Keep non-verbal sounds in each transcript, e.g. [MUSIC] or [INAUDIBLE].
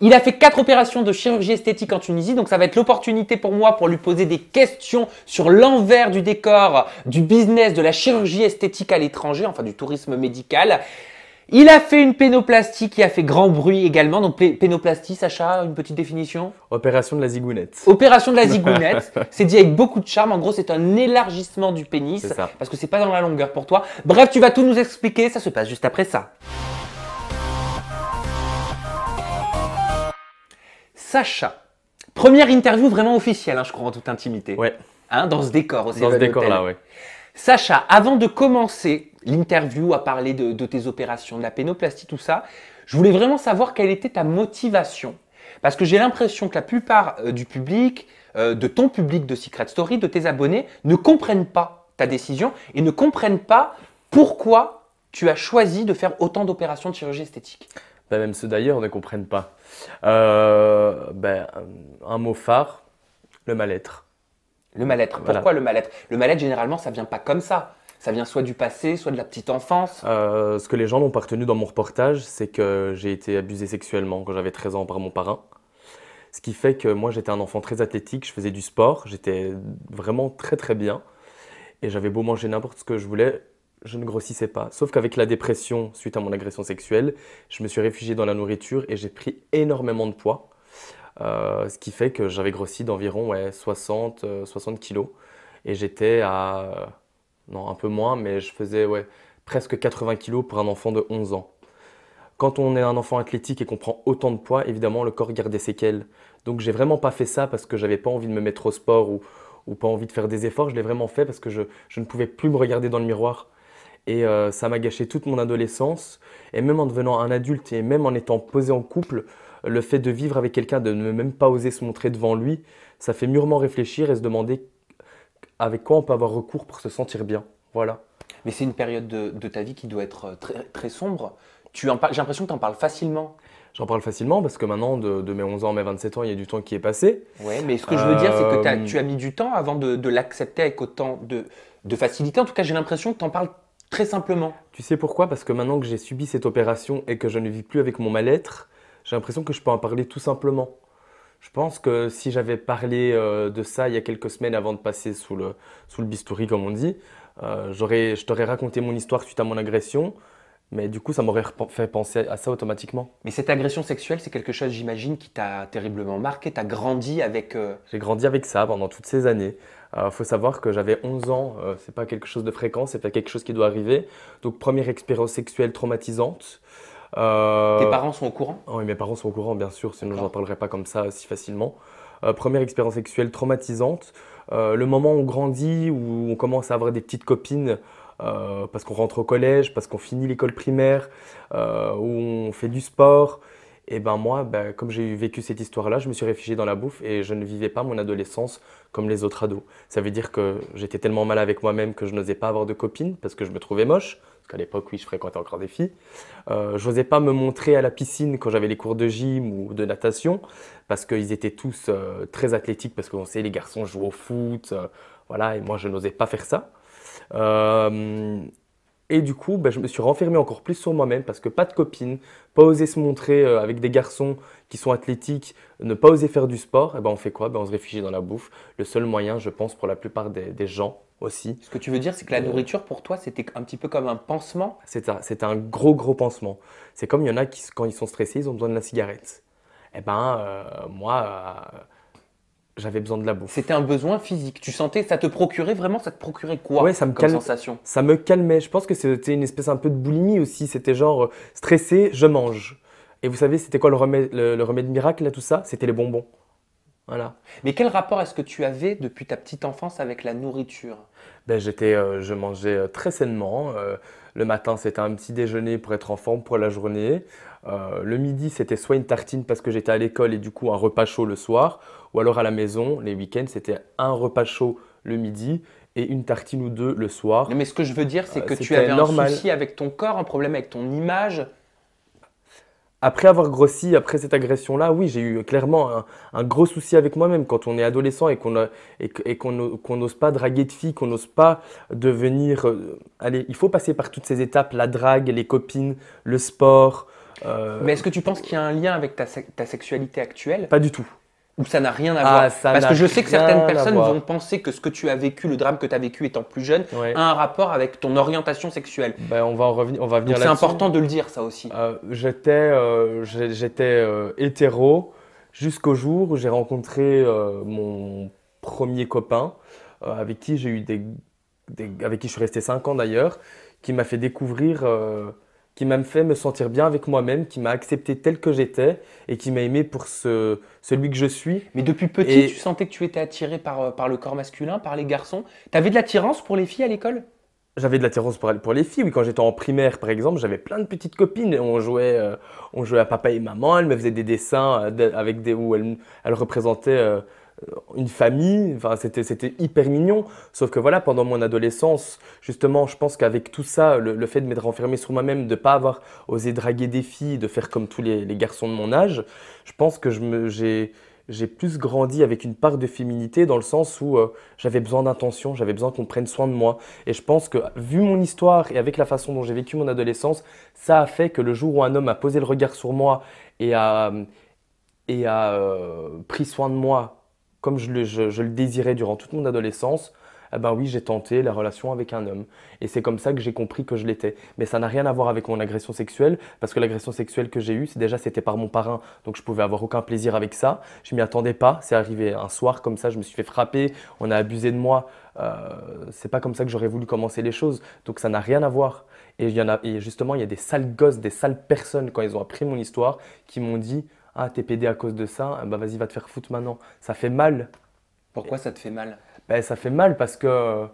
Il a fait quatre opérations de chirurgie esthétique en Tunisie, donc ça va être l'opportunité pour moi pour lui poser des questions sur l'envers du décor du business de la chirurgie esthétique à l'étranger, enfin du tourisme médical. Il a fait une pénoplastie qui a fait grand bruit également. Donc pénoplastie, Sacha, une petite définition Opération de la zigounette. Opération de la [LAUGHS] zigounette. c'est dit avec beaucoup de charme. En gros, c'est un élargissement du pénis. Parce que c'est pas dans la longueur pour toi. Bref, tu vas tout nous expliquer. Ça se passe juste après ça. Sacha. Première interview vraiment officielle, hein, je crois, en toute intimité. Ouais. Hein, dans ce décor aussi. Dans ce décor-là, oui. Sacha, avant de commencer l'interview à parler de, tes opérations, de la pénoplastie, tout ça, je voulais vraiment savoir quelle était ta motivation. Parce que j'ai l'impression que la plupart euh, du public, euh, de ton public de Secret Story, de tes abonnés, ne comprennent pas ta décision et ne comprennent pas pourquoi tu as choisi de faire autant d'opérations de chirurgie esthétique même ceux d'ailleurs ne comprennent pas. Euh, ben, un mot phare, le mal-être. Le mal-être. Pourquoi le mal-être Le mal-être, généralement, ça vient pas comme ça. Ça vient soit du passé, soit de la petite enfance. Euh, ce que les gens n'ont pas retenu dans mon reportage, c'est que j'ai été abusé sexuellement quand j'avais 13 ans par mon parrain. Ce qui fait que moi, j'étais un enfant très athlétique, je faisais du sport, j'étais vraiment très très bien. Et j'avais beau manger n'importe ce que je voulais, je ne grossissais pas. Sauf qu'avec la dépression suite à mon agression sexuelle, je me suis réfugié dans la nourriture et j'ai pris énormément de poids. Euh, ce qui fait que j'avais grossi d'environ ouais, 60, kg. 60 kilos. Et j'étais à. Euh, non, un peu moins, mais je faisais ouais, presque 80 kg pour un enfant de 11 ans. Quand on est un enfant athlétique et qu'on prend autant de poids, évidemment, le corps garde des séquelles. Donc j'ai vraiment pas fait ça parce que j'avais pas envie de me mettre au sport ou, ou pas envie de faire des efforts. Je l'ai vraiment fait parce que je, je ne pouvais plus me regarder dans le miroir. Et euh, ça m'a gâché toute mon adolescence. Et même en devenant un adulte et même en étant posé en couple, le fait de vivre avec quelqu'un, de ne même pas oser se montrer devant lui, ça fait mûrement réfléchir et se demander avec quoi on peut avoir recours pour se sentir bien. Voilà. Mais c'est une période de, ta vie qui doit être euh, très, très sombre. J'ai l'impression que tu en parles facilement. J'en parle facilement parce que maintenant, de, mes 11 ans à mes 27 ans, il y a du temps qui est passé. Ouais, mais ce que je veux dire, c'est que as, euh, tu as mis du temps avant de, l'accepter avec autant de, de facilité. En tout cas, j'ai l'impression que tu en parles Très simplement. Tu sais pourquoi Parce que maintenant que j'ai subi cette opération et que je ne vis plus avec mon mal-être, j'ai l'impression que je peux en parler tout simplement. Je pense que si j'avais parlé euh, de ça il y a quelques semaines avant de passer sous le, sous le bistouri, comme on dit, euh, j'aurais, je t'aurais raconté mon histoire suite à mon agression, mais du coup, ça m'aurait fait penser à ça automatiquement. Mais cette agression sexuelle, c'est quelque chose, j'imagine, qui t'a terriblement marqué, t'as grandi avec... Euh, j'ai grandi avec ça pendant toutes ces années. Il euh, faut savoir que j'avais 11 ans, euh, c'est pas quelque chose de fréquent, c'est pas quelque chose qui doit arriver. Donc première expérience sexuelle traumatisante. Euh, Tes parents sont au courant ah Oui, mes parents sont au courant, bien sûr, sinon je n'en parlerai pas comme ça si facilement. première expérience sexuelle traumatisante. le moment où on grandit, où on commence à avoir des petites copines, parce qu'on rentre au collège, parce qu'on finit l'école primaire, où on fait du sport, et eh ben moi, ben, comme j'ai vécu cette histoire-là, je me suis réfugié dans la bouffe et je ne vivais pas mon adolescence comme les autres ados. Ça veut dire que j'étais tellement mal avec moi-même que je n'osais pas avoir de copines parce que je me trouvais moche. Parce qu'à l'époque, oui, je fréquentais encore des filles. Euh, je n'osais pas me montrer à la piscine quand j'avais les cours de gym ou de natation parce qu'ils étaient tous euh, très athlétiques parce que, qu'on sait, les garçons jouent au foot. Euh, voilà, et moi, je n'osais pas faire ça. Et du coup, bah, je me suis renfermé encore plus sur moi-même parce que pas de copine, pas oser se montrer euh, avec des garçons qui sont athlétiques, ne pas oser faire du sport. Et eh ben on fait quoi ben, On se réfugie dans la bouffe. Le seul moyen, je pense, pour la plupart des, gens aussi. Ce que tu veux dire, c'est que la euh, nourriture pour toi, c'était un petit peu comme un pansement C'est un, un gros, gros pansement. C'est comme il y en a qui, quand ils sont stressés, ils ont besoin de la cigarette. Eh ben, euh, moi, j'avais besoin de la bouffe. C'était un besoin physique. Tu sentais, ça te procurait vraiment, ça te procurait quoi ouais, ça me comme calme... sensation Ça me calmait. Je pense que c'était une espèce un peu de boulimie aussi. C'était genre euh, stressé, je mange. Et vous savez, c'était quoi le remède, le remède miracle à tout ça C'était les bonbons. Mais quel rapport est-ce que tu avais depuis ta petite enfance avec la nourriture ben, j'étais, euh, Je mangeais euh, très sainement. Euh, le matin, c'était un petit déjeuner pour être en forme pour la journée. le midi, c'était soit une tartine parce que j'étais à l'école et du coup un repas chaud le soir. Ou alors à la maison, les week-ends, c'était un repas chaud le midi et une tartine ou deux le soir. Mais ce que je veux dire, c'est que tu avais un souci avec ton corps, un problème avec ton image après avoir grossi, après cette agression-là, oui, j'ai eu clairement un, gros souci avec moi-même quand on est adolescent et qu'on n'ose pas draguer de filles, qu'on n'ose pas devenir. Euh, allez, il faut passer par toutes ces étapes la drague, les copines, le sport. Euh, Mais est-ce que tu penses qu'il y a un lien avec ta, ta sexualité actuelle Pas du tout ou ça n'a rien à ah, voir Parce que je sais que certaines personnes vont penser que ce que tu as vécu, le drame que tu as vécu étant plus jeune, a un rapport avec ton orientation sexuelle. Ben, on va en revenir, on va venir C'est important de le dire ça aussi. Euh, j'étais, euh, j'étais euh, hétéro jusqu'au jour où j'ai rencontré mon premier copain, avec qui j'ai eu des, avec qui je suis resté 5 ans d'ailleurs, qui m'a fait découvrir qui m'a fait me sentir bien avec moi-même, qui m'a accepté tel que j'étais et qui m'a aimé pour ce, celui que je suis. Mais depuis petit, tu sentais que tu étais attiré par, euh, par le corps masculin, par les garçons. Tu avais de l'attirance pour les filles à l'école j'avais de l'attirance pour, les filles. Oui, quand j'étais en primaire, par exemple, j'avais plein de petites copines. On jouait, euh, on jouait à papa et maman. Elles me faisaient des dessins euh, avec des, où elles, représentaient une famille, enfin, c'était hyper mignon. Sauf que voilà, pendant mon adolescence, justement, je pense qu'avec tout ça, le, fait de m'être enfermé sur moi-même, de ne pas avoir osé draguer des filles, de faire comme tous les, garçons de mon âge, je pense que j'ai j'ai plus grandi avec une part de féminité dans le sens où euh, j'avais besoin d'intention, j'avais besoin qu'on prenne soin de moi. Et je pense que, vu mon histoire et avec la façon dont j'ai vécu mon adolescence, ça a fait que le jour où un homme a posé le regard sur moi et a, et a euh, pris soin de moi comme je le, désirais durant toute mon adolescence, eh ben oui, j'ai tenté la relation avec un homme. Et c'est comme ça que j'ai compris que je l'étais. Mais ça n'a rien à voir avec mon agression sexuelle, parce que l'agression sexuelle que j'ai eue, déjà, c'était par mon parrain, donc je pouvais avoir aucun plaisir avec ça. Je m'y attendais pas. C'est arrivé un soir comme ça, je me suis fait frapper, on a abusé de moi. Euh, c'est pas comme ça que j'aurais voulu commencer les choses. Donc ça n'a rien à voir. Et, y a, et justement, il y a des sales gosses, des sales personnes, quand ils ont appris mon histoire, qui m'ont dit ah, t'es pédé à cause de ça, bah vas-y, va te faire foutre maintenant. Ça fait mal. Pourquoi ça te fait mal ben, Ça fait mal parce que.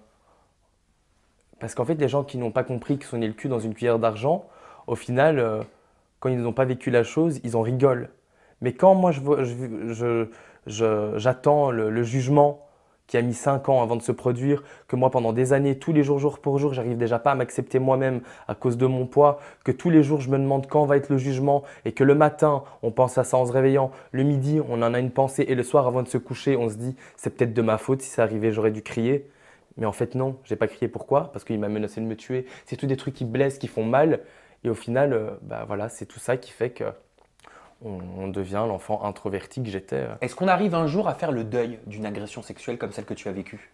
Parce qu'en fait, les gens qui n'ont pas compris que sonner le cul dans une cuillère d'argent, au final, euh, quand ils n'ont pas vécu la chose, ils en rigolent. Mais quand moi, j'attends je, je, le jugement qui a mis 5 ans avant de se produire, que moi pendant des années, tous les jours, jour pour jour, j'arrive déjà pas à m'accepter moi-même à cause de mon poids, que tous les jours je me demande quand va être le jugement et que le matin on pense à ça en se réveillant, le midi on en a une pensée et le soir avant de se coucher on se dit c'est peut-être de ma faute si ça arrivait j'aurais dû crier. Mais en fait non, j'ai pas crié pourquoi Parce qu'il m'a menacé de me tuer. C'est tous des trucs qui blessent, qui font mal et au final, euh, bah voilà, c'est tout ça qui fait que on, devient l'enfant introverti que j'étais. Est-ce qu'on arrive un jour à faire le deuil d'une agression sexuelle comme celle que tu as vécue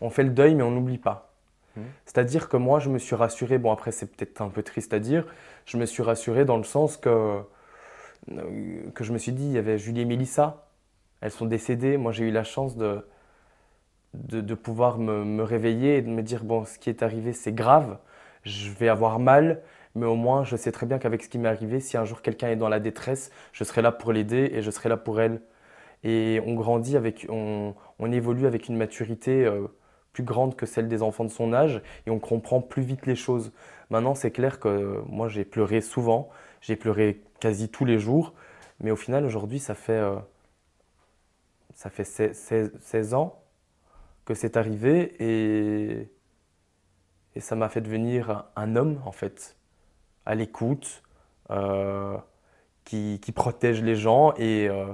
On fait le deuil, mais on n'oublie pas. Hmm. C'est-à-dire que moi, je me suis rassuré. Bon, après, c'est peut-être un peu triste à dire. Je me suis rassuré dans le sens que euh, que je me suis dit, il y avait Julie et Mélissa, elles sont décédées. Moi, j'ai eu la chance de, de, pouvoir me, me, réveiller et de me dire, bon, ce qui est arrivé, c'est grave, je vais avoir mal, mais au moins je sais très bien qu'avec ce qui m'est arrivé, si un jour quelqu'un est dans la détresse, je serai là pour l'aider et je serai là pour elle. Et on grandit avec, on, on évolue avec une maturité euh, plus grande que celle des enfants de son âge et on comprend plus vite les choses. Maintenant, c'est clair que euh, moi j'ai pleuré souvent, j'ai pleuré quasi tous les jours, mais au final aujourd'hui ça fait, euh, ça fait 16, ans que c'est arrivé et et ça m'a fait devenir un homme en fait à l'écoute, euh, qui, protège les gens euh,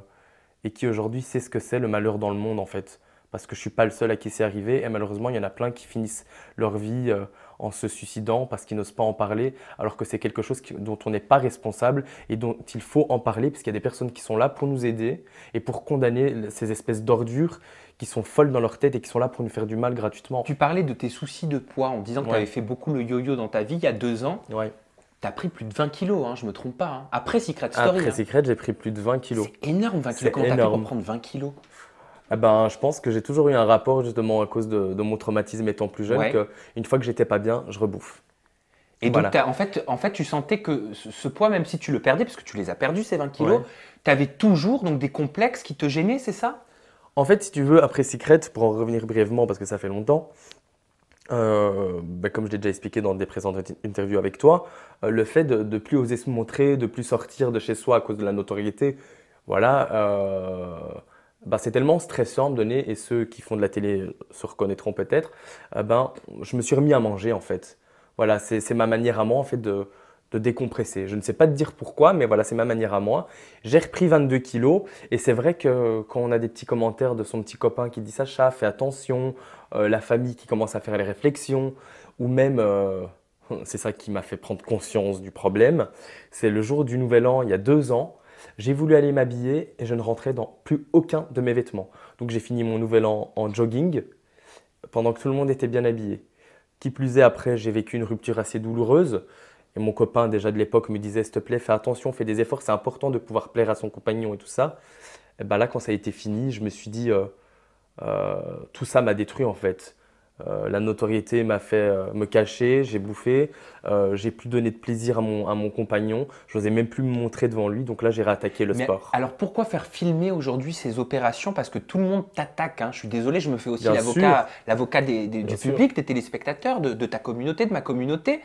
et, qui aujourd'hui sait ce que c'est le malheur dans le monde en fait. Parce que je ne suis pas le seul à qui c'est arrivé et malheureusement il y en a plein qui finissent leur vie euh, en se suicidant parce qu'ils n'osent pas en parler alors que c'est quelque chose dont on n'est pas responsable et dont il faut en parler parce qu'il y a des personnes qui sont là pour nous aider et pour condamner ces espèces d'ordures qui sont folles dans leur tête et qui sont là pour nous faire du mal gratuitement. Tu parlais de tes soucis de poids en disant que tu avais fait beaucoup le yo-yo dans ta vie il y a deux ans. Ouais. T'as pris plus de 20 kilos, hein, je me trompe pas. Hein. Après Secret Story. Après hein. Secret, j'ai pris plus de 20 kilos. C'est énorme 20 kilos. Comment t'as fait pour 20 kilos eh ben, je pense que j'ai toujours eu un rapport justement à cause de, mon traumatisme étant plus jeune que une fois que j'étais pas bien, je rebouffe. Et donc, en fait, en fait, tu sentais que ce poids, même si tu le perdais, parce que tu les as perdus ces 20 kilos, tu avais toujours donc des complexes qui te gênaient, c'est ça En fait, si tu veux, après Secret, pour en revenir brièvement parce que ça fait longtemps, euh, ben, comme je l'ai déjà expliqué dans des présentes interviews avec toi, euh, le fait de, ne plus oser se montrer, de plus sortir de chez soi à cause de la notoriété, voilà, euh, ben, c'est tellement stressant de donner, et ceux qui font de la télé se reconnaîtront peut-être, ben, je me suis remis à manger en fait. Voilà, c'est ma manière à moi en fait de, de décompresser. Je ne sais pas te dire pourquoi, mais voilà, c'est ma manière à moi. J'ai repris 22 kilos et c'est vrai que quand on a des petits commentaires de son petit copain qui dit Sacha, fais attention, euh, la famille qui commence à faire les réflexions, ou même, euh, [LAUGHS] c'est ça qui m'a fait prendre conscience du problème, c'est le jour du Nouvel An, il y a deux ans, j'ai voulu aller m'habiller et je ne rentrais dans plus aucun de mes vêtements. Donc j'ai fini mon Nouvel An en jogging pendant que tout le monde était bien habillé. Qui plus est, après, j'ai vécu une rupture assez douloureuse. Et mon copain déjà de l'époque me disait, s'il te plaît, fais attention, fais des efforts, c'est important de pouvoir plaire à son compagnon et tout ça. Et ben là, quand ça a été fini, je me suis dit, euh, euh, tout ça m'a détruit en fait. Euh, la notoriété m'a fait me cacher, j'ai bouffé, j'ai plus donné de plaisir à mon, à mon compagnon, j'osais même plus me montrer devant lui, donc là j'ai réattaqué le sport. Alors pourquoi faire filmer aujourd'hui ces opérations Parce que tout le monde t'attaque, hein. je suis désolé, je me fais aussi l'avocat du public, des téléspectateurs, de, de ta communauté, de ma communauté.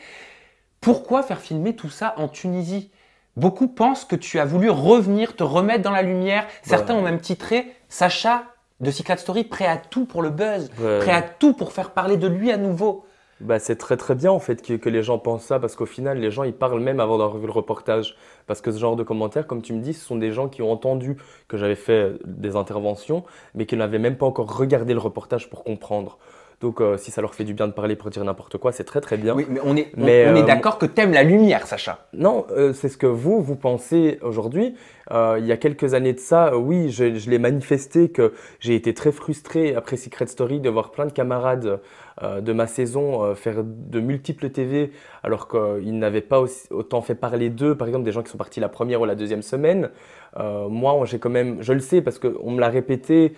Pourquoi faire filmer tout ça en Tunisie Beaucoup pensent que tu as voulu revenir, te remettre dans la lumière. Bah Certains ont même titré Sacha de Secret Story, prêt à tout pour le buzz, prêt à tout pour faire parler de lui à nouveau. Bah, c'est très très bien en fait que, les gens pensent ça parce qu'au final les gens ils parlent même avant d'avoir vu le reportage parce que ce genre de commentaires comme tu me dis ce sont des gens qui ont entendu que j'avais fait des interventions mais qui n'avaient même pas encore regardé le reportage pour comprendre. Donc, euh, si ça leur fait du bien de parler pour dire n'importe quoi, c'est très très bien. Oui, mais on est, on est euh, d'accord que t'aimes la lumière, Sacha. Non, euh, c'est ce que vous, vous pensez aujourd'hui. il y a quelques années de ça, oui, je, l'ai manifesté que j'ai été très frustré après Secret Story de voir plein de camarades de ma saison faire de multiples TV alors qu'ils n'avaient pas autant fait parler d'eux, par exemple des gens qui sont partis la première ou la deuxième semaine. moi, j'ai quand même, je le sais parce qu'on me l'a répété,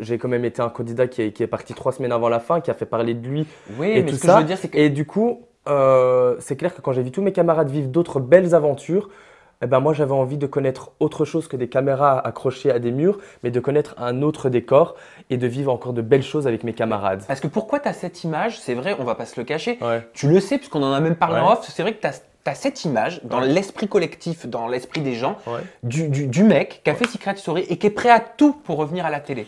j'ai quand même été un candidat qui est, parti trois semaines avant la fin, qui a fait parler de lui oui, et tout ce ça. Que je veux dire, Et du coup, euh, c'est clair que quand j'ai vu tous mes camarades vivre d'autres belles aventures, eh ben moi j'avais envie de connaître autre chose que des caméras accrochées à des murs, mais de connaître un autre décor et de vivre encore de belles choses avec mes camarades. Parce que pourquoi tu as cette image C'est vrai, on va pas se le cacher. Tu le sais, puisqu'on en a même parlé en off, c'est vrai que tu as cette image dans l'esprit collectif, dans l'esprit des gens, du, du, mec qui a fait Secret Story et qui est prêt à tout pour revenir à la télé.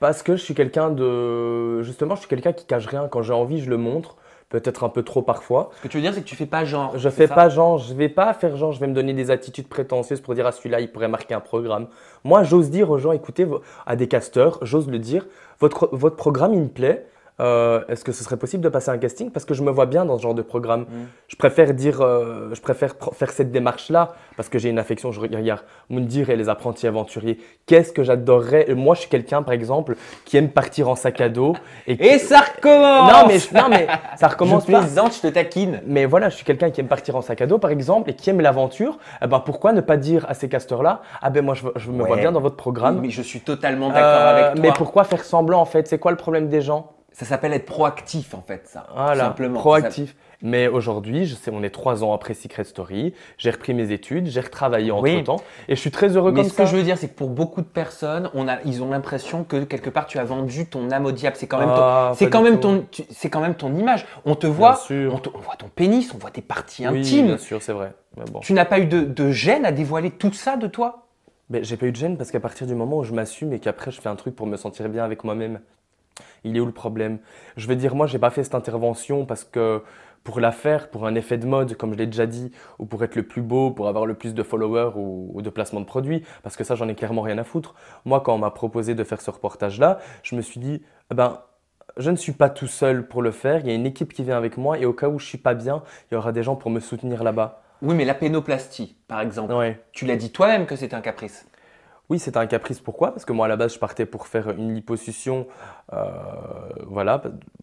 Parce que je suis quelqu'un de. Justement, je suis quelqu'un qui cache rien. Quand j'ai envie, je le montre. Peut-être un peu trop parfois. Ce que tu veux dire, c'est que tu fais pas genre. Je fais pas genre. Je vais pas faire genre. Je vais me donner des attitudes prétentieuses pour dire à ah, celui-là, il pourrait marquer un programme. Moi, j'ose dire aux gens, écoutez, à des casteurs, j'ose le dire, votre, votre programme, il me plaît. Euh, est-ce que ce serait possible de passer un casting Parce que je me vois bien dans ce genre de programme. Mm. Je préfère dire, euh, je préfère faire cette démarche-là parce que j'ai une affection. Je regarde Moundir et les apprentis aventuriers. Qu'est-ce que j'adorerais euh, Moi, je suis quelqu'un, par exemple, qui aime partir en sac à dos. Et, ça recommence Non, mais, mais ça [LAUGHS] recommence je je te taquine. Mais voilà, je suis quelqu'un qui aime partir en sac à dos, par exemple, et qui aime l'aventure. Eh ben, pourquoi ne pas dire à ces casteurs-là Ah ben, moi, je, me vois bien dans votre programme. mais je suis totalement d'accord avec toi. Mais pourquoi faire semblant, en fait C'est quoi le problème des gens ça s'appelle être proactif en fait, ça. Voilà, Proactif. Mais aujourd'hui, je sais, on est trois ans après Secret Story. J'ai repris mes études, j'ai retravaillé entre temps, et je suis très heureux Mais ce que je veux dire, c'est que pour beaucoup de personnes, on a, ils ont l'impression que quelque part tu as vendu ton âme au diable. C'est quand même, ton, ah, c'est quand même ton, c'est quand même ton image. On te voit, on, voit ton pénis, on voit tes parties intimes. Bien sûr, c'est vrai. Tu n'as pas eu de, de gêne à dévoiler tout ça de toi j'ai pas eu de gêne parce qu'à partir du moment où je m'assume et qu'après je fais un truc pour me sentir bien avec moi-même, il est où le problème Je veux dire, moi, j'ai pas fait cette intervention parce que pour la faire, pour un effet de mode, comme je l'ai déjà dit, ou pour être le plus beau, pour avoir le plus de followers ou, de placements de produits, parce que ça, j'en ai clairement rien à foutre. Moi, quand on m'a proposé de faire ce reportage-là, je me suis dit, eh ben, je ne suis pas tout seul pour le faire, il y a une équipe qui vient avec moi, et au cas où je suis pas bien, il y aura des gens pour me soutenir là-bas. Oui, mais la pénoplastie, par exemple, tu l'as dit toi-même que c'est un caprice. Oui, c'était un caprice. Pourquoi Parce que moi, à la base, je partais pour faire une liposuction, euh, voilà,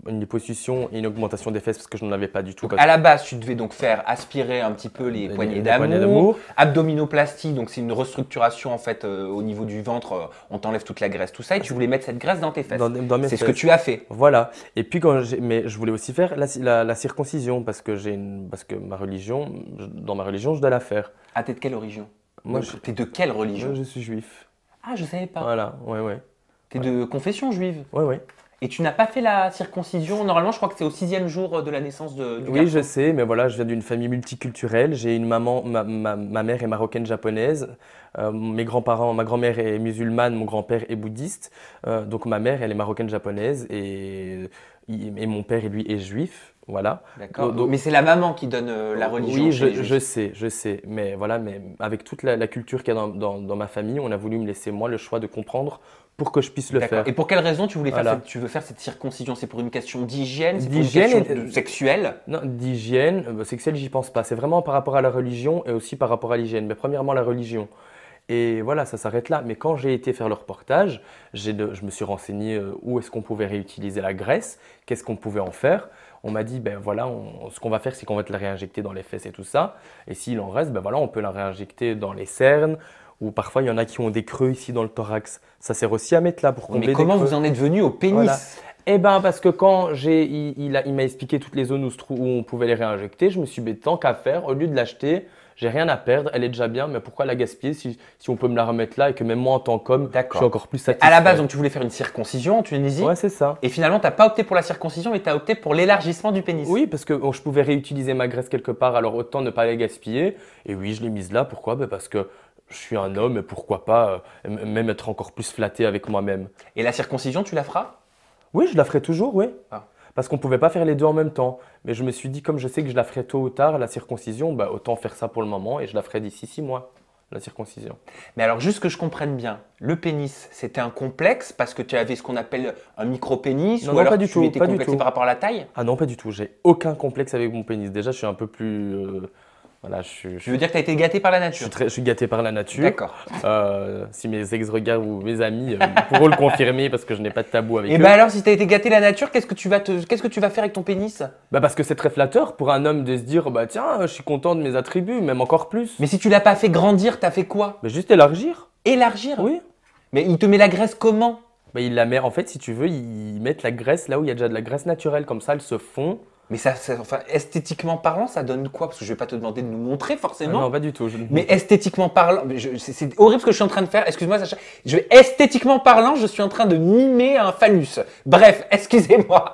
une et une augmentation des fesses parce que je n'en avais pas du tout. à la base, tu devais donc faire aspirer un petit peu les, poignées d'amour, abdominoplastie, donc c'est une restructuration en fait euh, au niveau du ventre, euh, on t'enlève toute la graisse, tout ça, et tu voulais mettre cette graisse dans tes fesses. c'est ce que tu as fait. Voilà. Et puis quand mais je voulais aussi faire la, circoncision parce que j'ai parce que ma religion, dans ma religion, je dois la faire. À t'es de quelle origine moi, t'es de quelle religion Je suis juif. Ah, je savais pas. Voilà, ouais, ouais. T'es de confession juive Ouais, ouais. Et tu n'as pas fait la circoncision Normalement, je crois que c'est au sixième jour de la naissance de, du Oui, je sais, mais voilà, je viens d'une famille multiculturelle. J'ai une maman, ma, mère est marocaine japonaise. Euh, mes grands-parents, ma grand-mère est musulmane, mon grand-père est bouddhiste. Euh, donc ma mère, elle est marocaine japonaise et, et mon père, lui, est juif. Voilà. mais c'est la maman qui donne euh, la religion. Oui, je, sais, je sais. Mais voilà, mais avec toute la, culture qu'il y a dans, ma famille, on a voulu me laisser moi le choix de comprendre pour que je puisse le faire. Et pour quelle raison tu voulais faire tu veux faire cette circoncision C'est pour une question d'hygiène, c'est pour une question sexuelle Non, d'hygiène, euh, sexuelle, j'y pense pas. C'est vraiment par rapport à la religion et aussi par rapport à l'hygiène. Mais premièrement la religion. Et voilà, ça s'arrête là. Mais quand j'ai été faire le reportage, je me suis renseigné euh, où est-ce qu'on pouvait réutiliser la graisse, qu'est-ce qu'on pouvait en faire on m'a dit, ben voilà, ce qu'on va faire, c'est qu'on va te la réinjecter dans les fesses et tout ça. Et s'il en reste, ben voilà, on peut la réinjecter dans les cernes. Ou parfois, il y en a qui ont des creux ici dans le thorax. Ça sert aussi à mettre là pour combler. Mais comment vous en êtes venu au pénis Eh ben parce que quand j'ai, il, m'a expliqué toutes les zones où, où, on pouvait les réinjecter, je me suis dit tant qu'à faire, au lieu de l'acheter, j'ai rien à perdre, elle est déjà bien, mais pourquoi la gaspiller si, si on peut me la remettre là et que même moi en tant qu'homme, je suis encore plus satisfait. À la base, donc tu voulais faire une circoncision en Tunisie. Ouais, c'est ça. Et finalement, tu n'as pas opté pour la circoncision, mais tu as opté pour l'élargissement du pénis. Oui, parce que je pouvais réutiliser ma graisse quelque part, alors autant ne pas la gaspiller. Et oui, je l'ai mise là. Pourquoi ben, Parce que je suis un homme et pourquoi pas euh, même être encore plus flatté avec moi-même. Et la circoncision, tu la feras Oui, je la ferai toujours, oui. Ah parce qu'on ne pouvait pas faire les deux en même temps. Mais je me suis dit, comme je sais que je la ferai tôt ou tard, la circoncision, bah, autant faire ça pour le moment et je la ferai d'ici six mois, la circoncision. Mais alors, juste que je comprenne bien, le pénis, c'était un complexe parce que tu avais ce qu'on appelle un micro-pénis ou alors pas du tu tout, étais pas complexé par rapport à la taille Ah non, pas du tout. J'ai aucun complexe avec mon pénis. Déjà, je suis un peu plus. Euh, voilà, je, veux dire que tu as été gâté par la nature. Je suis, gâté par la nature. D'accord. Euh, si mes ex-regards ou mes amis euh, pourront le confirmer parce que je n'ai pas de tabou avec eh eux. Et ben bah alors, si tu as été gâté la nature, qu'est-ce que tu vas, faire avec ton pénis Bah parce que c'est très flatteur pour un homme de se dire bah tiens, je suis content de mes attributs, même encore plus. Mais si tu l'as pas fait grandir, t'as fait quoi Bah juste élargir. Élargir Oui. Mais il te met la graisse comment Bah il la met, en fait, si tu veux, il met la graisse là où il y a déjà de la graisse naturelle, comme ça elle se fond. Mais ça, enfin, esthétiquement parlant, ça donne quoi Parce que je vais pas te demander de nous montrer forcément. Ah non, pas du tout. Mais esthétiquement parlant, c'est horrible ce que je suis en train de faire. Excuse-moi, Sacha. Je vais esthétiquement parlant, je suis en train de mimer un phallus. Bref, [LAUGHS] excusez-moi.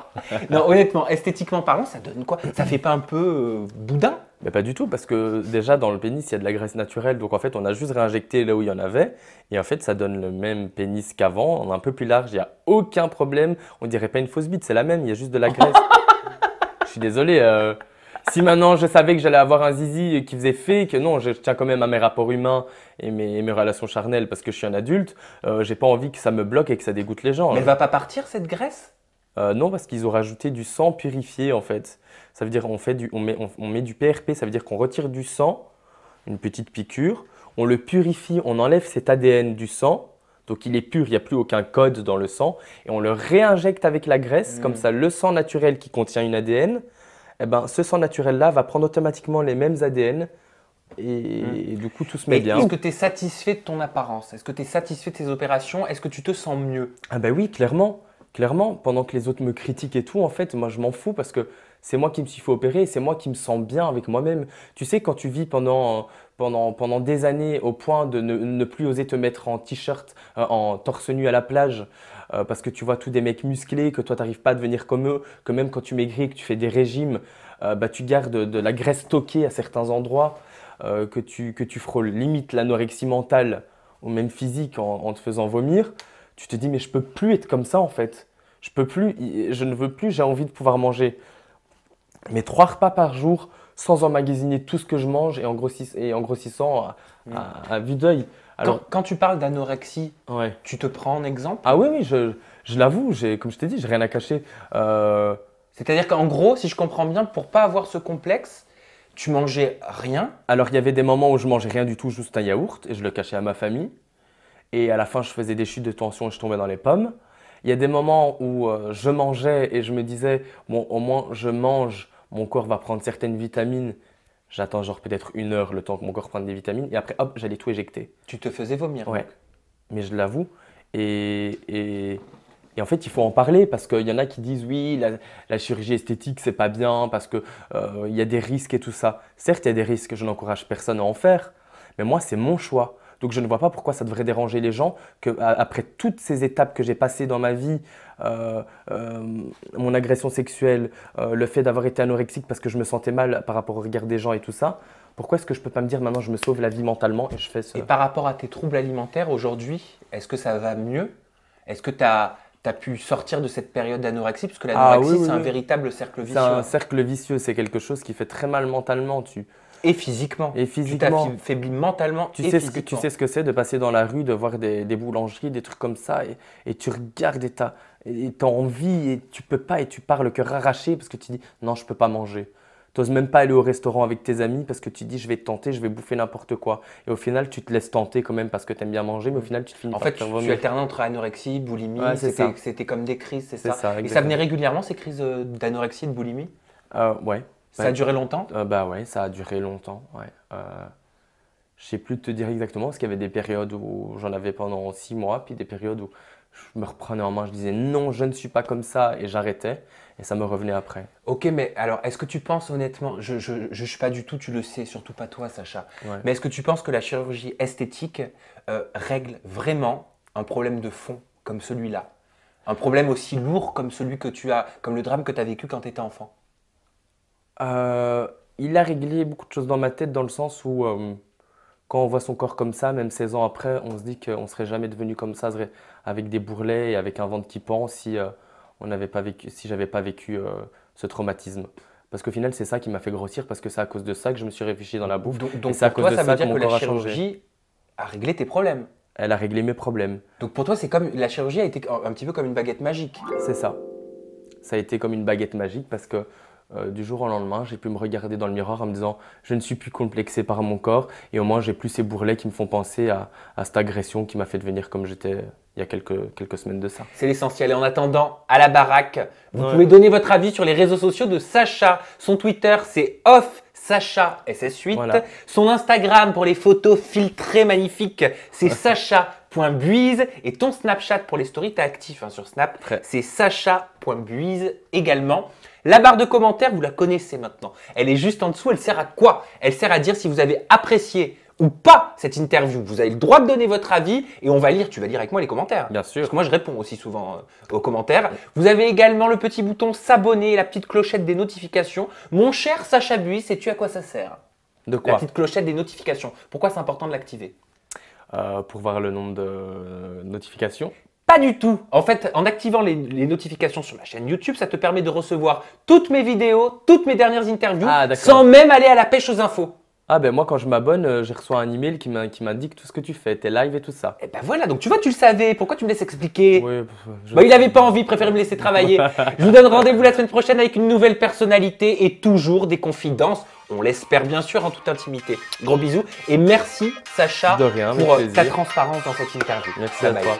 non, honnêtement, esthétiquement parlant, ça donne quoi Ça fait pas un peu euh, boudin mais pas du tout, parce que déjà dans le pénis, il y a de la graisse naturelle, donc en fait, on a juste réinjecté là où il y en avait, et en fait, ça donne le même pénis qu'avant, on un peu plus large, il n'y a aucun problème, on dirait pas une fausse bite, c'est la même, il y a juste de la graisse. [LAUGHS] Je suis désolé. Euh, si maintenant je savais que j'allais avoir un zizi qui faisait que non, je tiens quand même à mes rapports humains et mes, relations charnelles parce que je suis un adulte. Euh, j'ai pas envie que ça me bloque et que ça dégoûte les gens. Mais hein. elle va pas partir cette graisse euh, non, parce qu'ils ont rajouté du sang purifié en fait. Ça veut dire on fait du, on met, met du PRP, ça veut dire qu'on retire du sang, une petite piqûre, on le purifie, on enlève cet ADN du sang donc il est pur, il n'y a plus aucun code dans le sang. Et on le réinjecte avec la graisse, comme mm. ça le sang naturel qui contient une ADN, eh ben, ce sang naturel-là va prendre automatiquement les mêmes ADN. Mm. Et, du coup, tout se met bien. Est-ce que tu es satisfait de ton apparence Est-ce que tu es satisfait de tes opérations Est-ce que tu te sens mieux Ah ben oui, clairement clairement, pendant que les autres me critiquent et tout, en fait, moi, je m'en fous parce que c'est moi qui me suis fait opérer, c'est moi qui me sens bien avec moi-même. Tu sais, quand tu vis pendant, pendant, pendant des années au point de ne, plus oser te mettre en t-shirt, euh, en torse nu à la plage, euh, parce que tu vois tous des mecs musclés, que toi, tu n'arrives pas à devenir comme eux, que même quand tu maigris, que tu fais des régimes, euh, bah, tu gardes de, la graisse stockée à certains endroits, que, tu, que tu frôles limite l'anorexie mentale ou même physique en te faisant vomir tu te dis mais je peux plus être comme ça en fait. Je peux plus, je ne veux plus, j'ai envie de pouvoir manger mes trois repas par jour sans emmagasiner tout ce que je mange et en, grossissant, et en grossissant à, vue d'œil. Alors, quand, tu parles d'anorexie, tu te prends en exemple Ah oui, oui, je, l'avoue, comme je t'ai dit, j'ai rien à cacher. Euh, C'est-à-dire qu'en gros, si je comprends bien, pour pas avoir ce complexe, tu mangeais rien Alors, il y avait des moments où je mangeais rien du tout, juste un yaourt, et je le cachais à ma famille et à la fin je faisais des chutes de tension et je tombais dans les pommes. Il y a des moments où euh, je mangeais et je me disais, bon, au moins je mange, mon corps va prendre certaines vitamines. J'attends genre peut-être une heure le temps que mon corps prenne des vitamines et après hop, j'allais tout éjecter. Tu te faisais vomir Ouais. Mais je l'avoue. Et, et, en fait, il faut en parler parce qu'il y en a qui disent oui, la, chirurgie esthétique, c'est pas bien parce qu'il euh, y a des risques et tout ça. Certes, il y a des risques, je n'encourage personne à en faire. Mais moi, c'est mon choix. Donc je ne vois pas pourquoi ça devrait déranger les gens que après toutes ces étapes que j'ai passées dans ma vie, euh, euh, mon agression sexuelle, euh, le fait d'avoir été anorexique parce que je me sentais mal par rapport au regard des gens et tout ça. Pourquoi est-ce que je peux pas me dire maintenant je me sauve la vie mentalement et je fais ce... Et par rapport à tes troubles alimentaires aujourd'hui, est-ce que ça va mieux Est-ce que tu as pu sortir de cette période d'anorexie, parce que ah l'anorexie, c'est un véritable cercle vicieux. C'est un cercle vicieux, c'est quelque chose qui fait très mal mentalement. Tu, et physiquement. Et physiquement. Tu mentalement. Tu, sais ce que, tu sais ce que c'est de passer dans la rue, de voir des, boulangeries, des trucs comme ça, et, et tu regardes et t'as envie, et tu peux pas, et tu pars le cœur arraché parce que tu dis non, je peux pas manger. Tu même pas aller au restaurant avec tes amis parce que tu dis je vais te tenter, je vais bouffer n'importe quoi. Et au final, tu te laisses tenter quand même parce que tu aimes bien manger, mais au final, tu te finis en fait, En tu alternes entre anorexie, boulimie. C'était comme des crises, c'est ça. et ça venait régulièrement, ces crises euh, d'anorexie, de boulimie euh, Ouais. Ça a duré longtemps euh, Bah ouais, ça a duré longtemps. Ouais. Euh, je sais plus te dire exactement parce qu'il y avait des périodes où j'en avais pendant six mois, puis des périodes où je me reprenais en main, je disais non, je ne suis pas comme ça et j'arrêtais et ça me revenait après. Ok, mais alors est-ce que tu penses honnêtement, je ne suis pas du tout, tu le sais, surtout pas toi Sacha, mais est-ce que tu penses que la chirurgie esthétique euh, règle vraiment un problème de fond comme celui-là Un problème aussi lourd comme celui que tu as, comme le drame que tu as vécu quand tu étais enfant euh, il a réglé beaucoup de choses dans ma tête dans le sens où euh, quand on voit son corps comme ça, même 16 ans après, on se dit qu'on ne serait jamais devenu comme ça avec des bourrelets et avec un ventre qui pend si euh, on n'avait pas vécu, si j'avais pas vécu ce traumatisme. Parce qu'au final, c'est ça qui m'a fait grossir, parce que c'est à cause de ça que je me suis réfléchi dans la bouffe. Donc, pour c'est à cause toi, de ça, veut dire que, la chirurgie a, a réglé tes problèmes. Elle a réglé mes problèmes. Donc pour toi, c'est comme la chirurgie a été un petit peu comme une baguette magique. C'est ça. Ça a été comme une baguette magique parce que euh, du jour au lendemain, j'ai pu me regarder dans le miroir en me disant je ne suis plus complexé par mon corps et au moins j'ai plus ces bourrelets qui me font penser à, cette agression qui m'a fait devenir comme j'étais euh, il y a quelques, semaines de ça. C'est l'essentiel. Et en attendant, à la baraque, vous pouvez donner votre avis sur les réseaux sociaux de Sacha. Son Twitter, c'est off. Sacha et 8 Son Instagram pour les photos filtrées magnifiques, c'est [LAUGHS] Sacha buise et ton Snapchat pour les stories, t'es actif hein, sur Snap, c'est sacha.buise également. La barre de commentaires, vous la connaissez maintenant. Elle est juste en dessous, elle sert à quoi Elle sert à dire si vous avez apprécié ou pas cette interview. Vous avez le droit de donner votre avis et on va lire, tu vas lire avec moi les commentaires. Bien sûr. Parce que moi je réponds aussi souvent euh, aux commentaires. Vous avez également le petit bouton s'abonner, la petite clochette des notifications. Mon cher Sacha Buis, sais-tu à quoi ça sert De quoi La petite clochette des notifications. Pourquoi c'est important de l'activer euh, pour voir le nombre de euh, notifications. Pas du tout. En fait, en activant les, notifications sur ma chaîne YouTube, ça te permet de recevoir toutes mes vidéos, toutes mes dernières interviews, ah, sans même aller à la pêche aux infos. Ah ben moi quand je m'abonne, euh, je reçois un email qui qui m'indique tout ce que tu fais, tes lives et tout ça. Et eh ben voilà, donc tu vois, tu le savais. Pourquoi tu me laisses expliquer Oui, bah, il avait pas envie, il préférait me laisser [LAUGHS] travailler. Je vous donne rendez-vous la semaine prochaine avec une nouvelle personnalité et toujours des confidences. On l'espère bien sûr en toute intimité. Gros bisous et merci Sacha pour euh, ta transparence dans cette interview. Merci à toi.